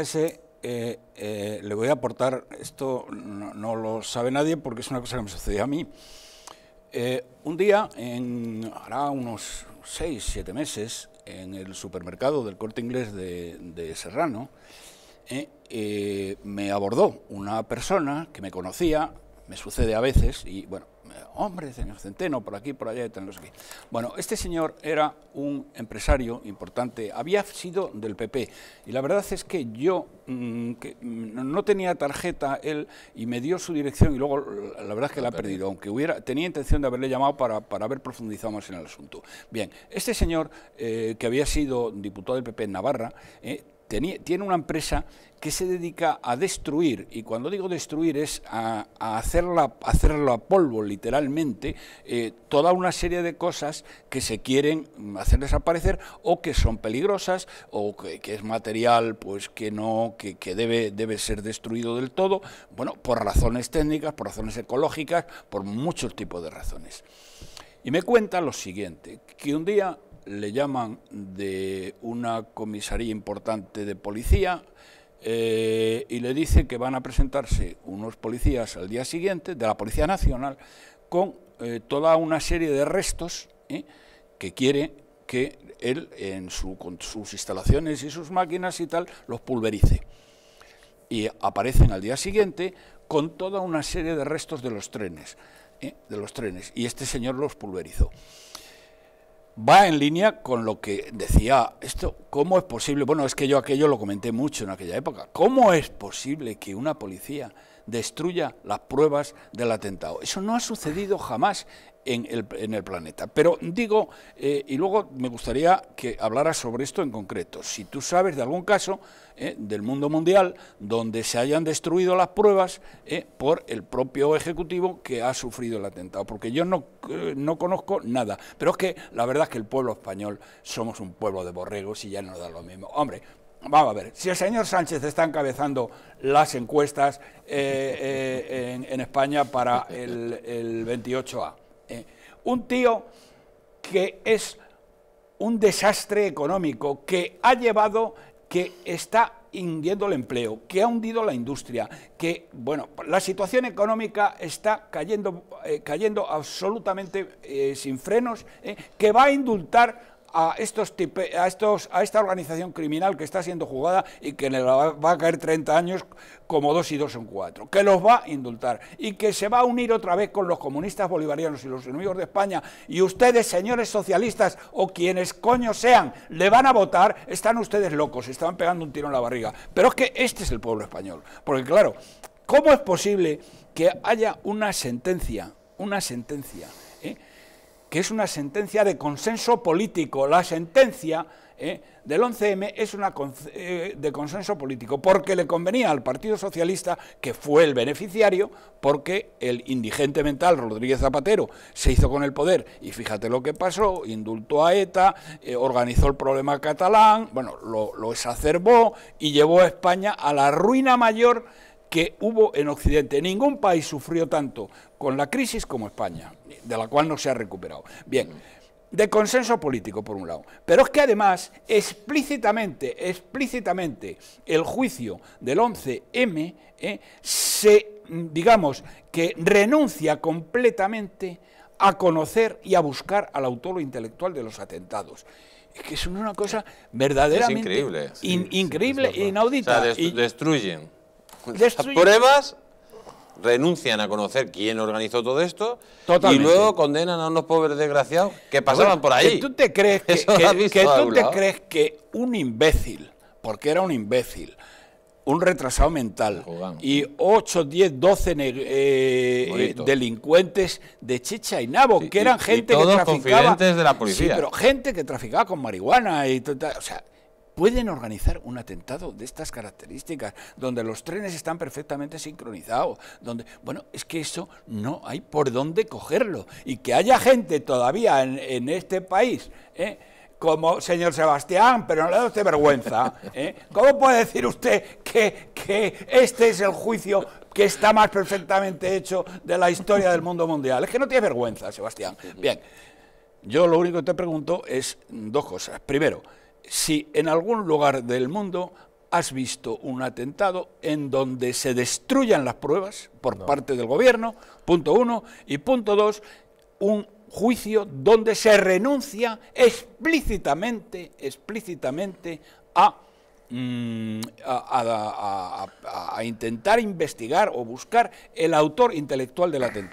Ese, eh, eh, le voy a aportar, esto no, lo sabe nadie porque es una cosa que me sucedió a mí. Eh, un día, en, hará unos 6, 7 meses, en el supermercado del corte inglés de Serrano, me abordó una persona que me conocía me sucede a veces, y bueno, hombre, señor Centeno, por aquí, por allá, de Bueno, este señor era un empresario importante, había sido del PP, y la verdad es que yo mm, mm, no tenía tarjeta él, y me dio su dirección, y luego la verdad es que la, he ha perdido, aunque hubiera, tenía intención de haberle llamado para, para haber profundizado más en el asunto. Bien, este señor, eh, que había sido diputado del PP en Navarra, eh, tiene una empresa que se dedica a destruir, y cuando digo destruir es a, hacerlo a polvo literalmente, eh, toda una serie de cosas que se quieren hacer desaparecer o que son peligrosas o que, es material pues que no que, debe, debe ser destruido del todo, bueno, por razones técnicas, por razones ecológicas, por muchos tipos de razones. Y me cuenta lo siguiente, que un día le llaman de una comisaría importante de policía eh, y le dicen que van a presentarse unos policías al día siguiente de la Policía Nacional con eh, toda una serie de restos ¿eh? que quiere que él en con sus instalaciones y sus máquinas y tal los pulverice. Y aparecen al día siguiente con toda una serie de restos de los trenes, de los trenes y este señor los pulverizó va en línea con lo que decía esto, ¿cómo es posible? Bueno, es que yo aquello lo comenté mucho en aquella época. ¿Cómo es posible que una policía destruya las pruebas del atentado. Eso no ha sucedido jamás en el, planeta. Pero digo, eh, y luego me gustaría que hablaras sobre esto en concreto, si tú sabes de algún caso eh, del mundo mundial donde se hayan destruido las pruebas eh, por el propio Ejecutivo que ha sufrido el atentado, porque yo no, no conozco nada. Pero es que la verdad es que el pueblo español somos un pueblo de borregos y ya no da lo mismo. Vamos a ver, si el señor Sánchez está encabezando las encuestas eh, eh, en, España para el, 28A, eh, un tío que es un desastre económico, que ha llevado, que está hundiendo el empleo, que ha hundido la industria, que, bueno, la situación económica está cayendo, cayendo absolutamente sin frenos, que va a indultar a, estos a, estos, a esta organización criminal que está siendo jugada y que le va, a caer 30 años como dos y dos en cuatro, que los va a indultar y que se va a unir otra vez con los comunistas bolivarianos y los enemigos de España y ustedes, señores socialistas o quienes coño sean, le van a votar, están ustedes locos, están pegando un tiro en la barriga. Pero es que este es el pueblo español, porque claro, ¿cómo es posible que haya una sentencia, una sentencia que es una sentencia de consenso político. La sentencia eh, del 11M es una eh, de consenso político, porque le convenía al Partido Socialista, que fue el beneficiario, porque el indigente mental Rodríguez Zapatero se hizo con el poder, y fíjate lo que pasó, indultó a ETA, eh, organizó el problema catalán, bueno, lo exacerbó y llevó a España a la ruina mayor que hubo en Occidente. Ningún país sufrió tanto con la crisis como España, de la cual no se ha recuperado. Bien, de consenso político, por un lado. Pero es que además, explícitamente, explícitamente, el juicio del 11M eh, se, digamos, que renuncia completamente a conocer y a buscar al autor intelectual de los atentados es que es una cosa verdaderamente increíble, increíble e inaudita. O destruyen las pruebas renuncian a conocer quién organizó todo esto y luego condenan a unos pobres desgraciados que pasaban por ahí. ¿Tú te crees que, tú te crees que un imbécil, porque era un imbécil, un retrasado mental y 8, 10, 12 delincuentes de Chicha y Nabo, que eran gente que traficaba... Sí, pero gente que traficaba con marihuana y... O pueden organizar un atentado de estas características, donde los trenes están perfectamente sincronizados, donde, bueno, es que eso no hay por dónde cogerlo. Y que haya gente todavía en, este país, ¿eh? como señor Sebastián, pero no le da usted vergüenza. ¿eh? ¿Cómo puede decir usted que, que este es el juicio que está más perfectamente hecho de la historia del mundo mundial? Es que no tiene vergüenza, Sebastián. Bien, yo lo único que te pregunto es dos cosas. Primero, si en algún lugar del mundo has visto un atentado en donde se destruyan las pruebas por parte del gobierno, punto uno, y punto dos, un juicio donde se renuncia explícitamente, explícitamente a, mm, a intentar investigar o buscar el autor intelectual del atentado.